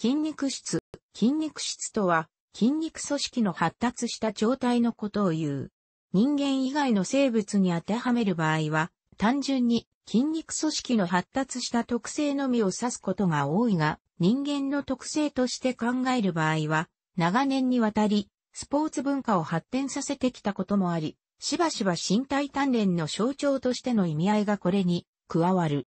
筋肉質。筋肉質とは、筋肉組織の発達した状態のことを言う。人間以外の生物に当てはめる場合は、単純に筋肉組織の発達した特性のみを指すことが多いが、人間の特性として考える場合は、長年にわたり、スポーツ文化を発展させてきたこともあり、しばしば身体鍛錬の象徴としての意味合いがこれに加わる。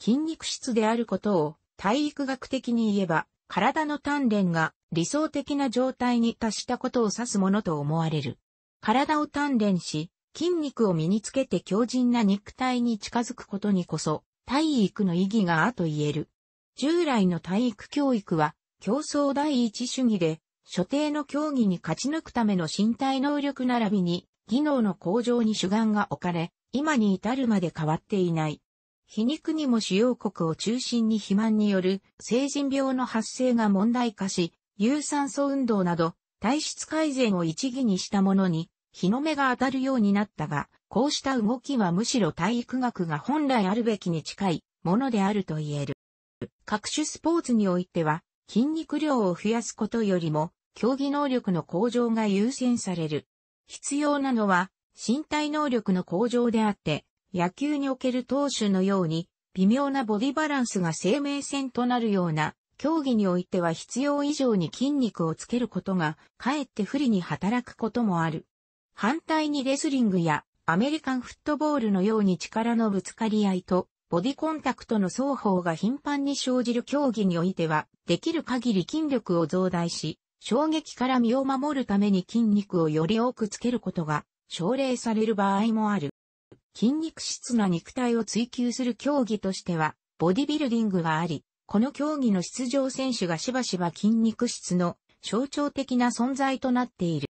筋肉質であることを体育学的に言えば、体の鍛錬が理想的な状態に達したことを指すものと思われる。体を鍛錬し、筋肉を身につけて強靭な肉体に近づくことにこそ、体育の意義があと言える。従来の体育教育は、競争第一主義で、所定の競技に勝ち抜くための身体能力並びに、技能の向上に主眼が置かれ、今に至るまで変わっていない。皮肉にも主要国を中心に肥満による成人病の発生が問題化し、有酸素運動など体質改善を一義にしたものに日の目が当たるようになったが、こうした動きはむしろ体育学が本来あるべきに近いものであると言える。各種スポーツにおいては筋肉量を増やすことよりも競技能力の向上が優先される。必要なのは身体能力の向上であって、野球における投手のように、微妙なボディバランスが生命線となるような、競技においては必要以上に筋肉をつけることが、かえって不利に働くこともある。反対にレスリングやアメリカンフットボールのように力のぶつかり合いと、ボディコンタクトの双方が頻繁に生じる競技においては、できる限り筋力を増大し、衝撃から身を守るために筋肉をより多くつけることが、奨励される場合もある。筋肉質な肉体を追求する競技としては、ボディビルディングがあり、この競技の出場選手がしばしば筋肉質の象徴的な存在となっている。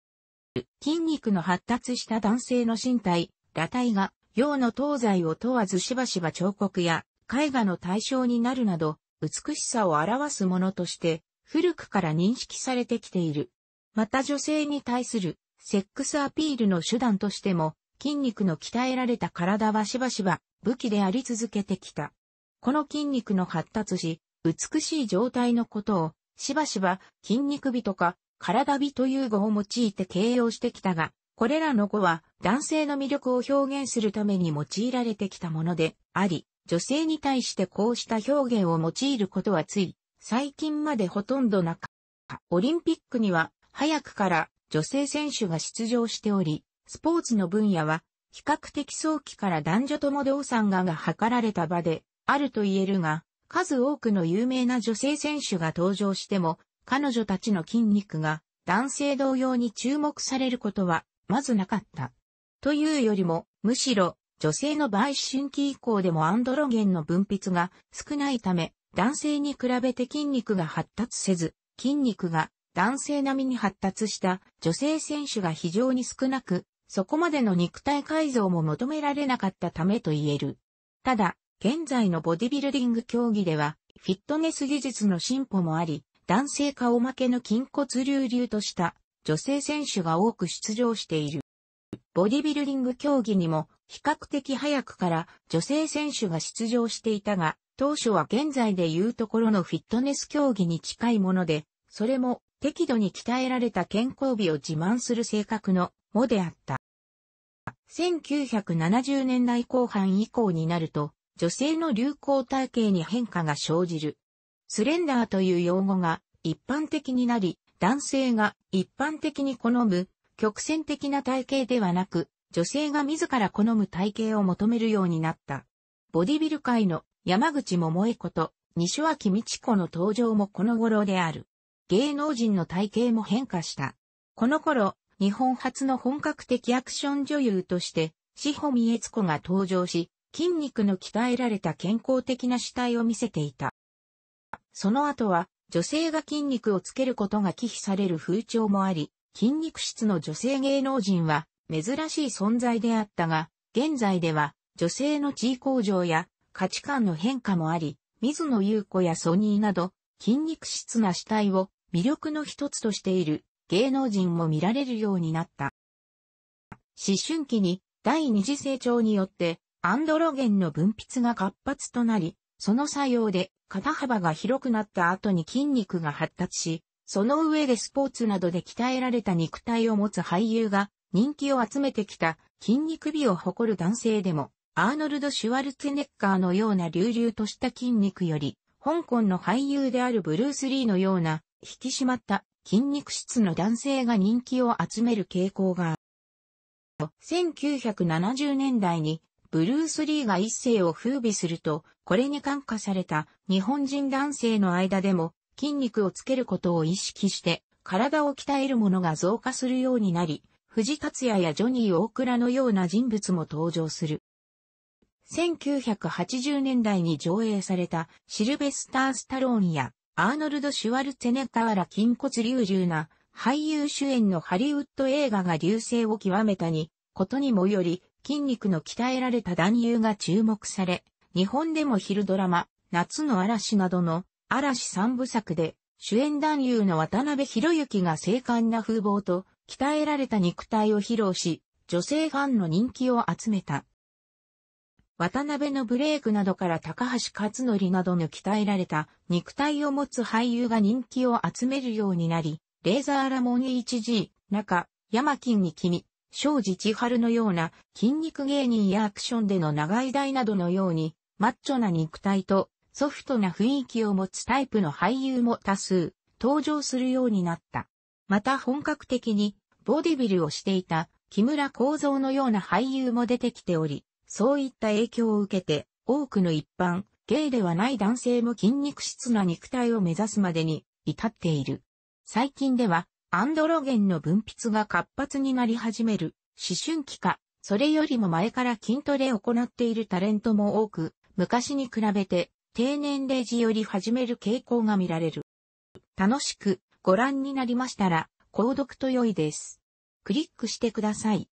筋肉の発達した男性の身体、裸体が、洋の東西を問わずしばしば彫刻や絵画の対象になるなど、美しさを表すものとして、古くから認識されてきている。また女性に対するセックスアピールの手段としても筋肉の鍛えられた体はしばしば武器であり続けてきた。この筋肉の発達し、美しい状態のことを、しばしば筋肉美とか体美という語を用いて形容してきたが、これらの語は男性の魅力を表現するために用いられてきたものであり、女性に対してこうした表現を用いることはつい、最近までほとんどなかった。オリンピックには早くから女性選手が出場しており、スポーツの分野は、比較的早期から男女とも動産がが図られた場で、あると言えるが、数多くの有名な女性選手が登場しても、彼女たちの筋肉が男性同様に注目されることは、まずなかった。というよりも、むしろ、女性の合春規以降でもアンドロゲンの分泌が少ないため、男性に比べて筋肉が発達せず、筋肉が男性並みに発達した女性選手が非常に少なくそこまでの肉体改造も求められなかったためと言える。ただ、現在のボディビルディング競技では、フィットネス技術の進歩もあり、男性化おまけの筋骨隆々とした女性選手が多く出場している。ボディビルディング競技にも比較的早くから女性選手が出場していたが、当初は現在で言うところのフィットネス競技に近いもので、それも適度に鍛えられた健康美を自慢する性格のもであった。1970年代後半以降になると、女性の流行体系に変化が生じる。スレンダーという用語が一般的になり、男性が一般的に好む曲線的な体型ではなく、女性が自ら好む体型を求めるようになった。ボディビル界の山口桃江子と西脇美智子の登場もこの頃である。芸能人の体型も変化した。この頃、日本初の本格的アクション女優として、志保美悦子が登場し、筋肉の鍛えられた健康的な死体を見せていた。その後は、女性が筋肉をつけることが忌避される風潮もあり、筋肉質の女性芸能人は珍しい存在であったが、現在では女性の地位向上や価値観の変化もあり、水野優子やソニーなど筋肉質な死体を魅力の一つとしている芸能人も見られるようになった。思春期に第二次成長によってアンドロゲンの分泌が活発となり、その作用で肩幅が広くなった後に筋肉が発達し、その上でスポーツなどで鍛えられた肉体を持つ俳優が人気を集めてきた筋肉美を誇る男性でも、アーノルド・シュワルツェネッカーのような隆々とした筋肉より、香港の俳優であるブルース・リーのような引き締まった筋肉質の男性が人気を集める傾向がある。1970年代にブルース・リーが一世を風靡すると、これに感化された日本人男性の間でも筋肉をつけることを意識して体を鍛えるものが増加するようになり、藤達也やジョニー・大倉のような人物も登場する。1980年代に上映されたシルベスター・スタローンやアーノルド・シュワルツェネッガーら筋骨隆々な俳優主演のハリウッド映画が流星を極めたに、ことにもより筋肉の鍛えられた男優が注目され、日本でも昼ドラマ、夏の嵐などの嵐三部作で主演男優の渡辺博之が精悍な風貌と鍛えられた肉体を披露し、女性ファンの人気を集めた。渡辺のブレイクなどから高橋克典などの鍛えられた肉体を持つ俳優が人気を集めるようになり、レーザーラモン 1G、中、山金に君、庄司千春のような筋肉芸人やアクションでの長い台などのように、マッチョな肉体とソフトな雰囲気を持つタイプの俳優も多数登場するようになった。また本格的にボディビルをしていた木村光三のような俳優も出てきており、そういった影響を受けて、多くの一般、ゲイではない男性も筋肉質な肉体を目指すまでに至っている。最近では、アンドロゲンの分泌が活発になり始める、思春期か、それよりも前から筋トレを行っているタレントも多く、昔に比べて、低年齢時より始める傾向が見られる。楽しくご覧になりましたら、購読と良いです。クリックしてください。